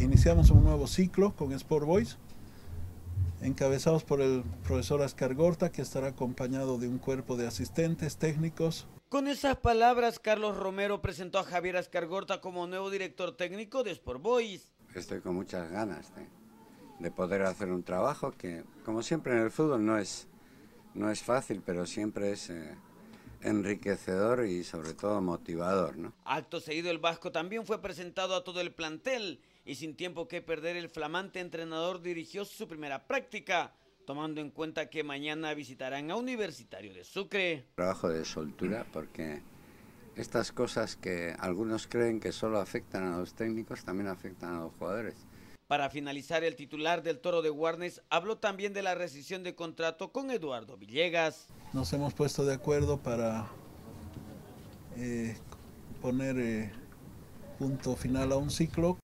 Iniciamos un nuevo ciclo con Sport Boys, encabezados por el profesor Ascar Gorta, que estará acompañado de un cuerpo de asistentes técnicos. Con esas palabras, Carlos Romero presentó a Javier Ascar Gorta como nuevo director técnico de Sport Boys. Estoy con muchas ganas de, poder hacer un trabajo que, como siempre en el fútbol, no es, no es fácil, pero siempre es... Eh, enriquecedor y sobre todo motivador. ¿no? Acto seguido el Vasco también fue presentado a todo el plantel y sin tiempo que perder el flamante entrenador dirigió su primera práctica tomando en cuenta que mañana visitarán a Universitario de Sucre. Trabajo de soltura porque estas cosas que algunos creen que solo afectan a los técnicos también afectan a los jugadores. Para finalizar, el titular del Toro de Warnes habló también de la rescisión de contrato con Eduardo Villegas. Nos hemos puesto de acuerdo para eh, poner eh, punto final a un ciclo.